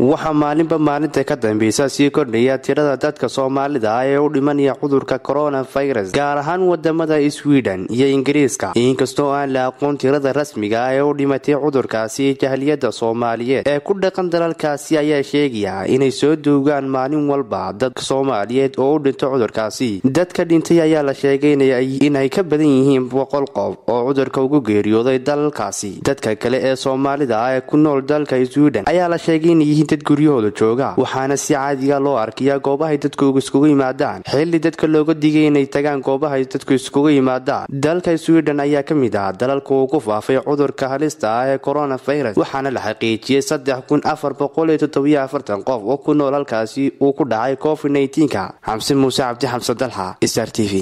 waxaa maalinba maalinta ka dambeysa sii kordhaya tirada dadka soomaalida ah ee u dhimanaya cudurka koronafirus gaar ahaan wadamada swiden iyo ingiriiska inkastoo aan la aqoon tirada rasmiga ah ee u dhimatay cudurkaasi jahliyadda soomaaliyeed ee ku dhaqan dalalkaasi ayaa sheegaya inay soo duugaan maalin walba dadka soomaaliyeed oo u dhinto cudurkaasi dadka dhintay ayaa la sheegay inay ka badan yihiin boqol qof oo cudurka ugu geeriyooday dalalkaasi dadka kale ee soomaalida ah ee ku nool dalka swiden ayaa la sheegay inay yihiin dad guryahooda jooga waxaana si caadiga loo arkayaa goobahay dadku iskugu yimaadaan xilli dadka looga digay inay tagaan goobahay dadku iskugu yimaadaan dalka swidhen ayaa ka mid ah dalalka uu ku faafay cudurka halista ah ee coronavirus waxaana la xaqiijiyey qof oo ku nool halkaasi uu ku dhacay covid nineteenka xamse muuse cabdi xamse dalxa sr t v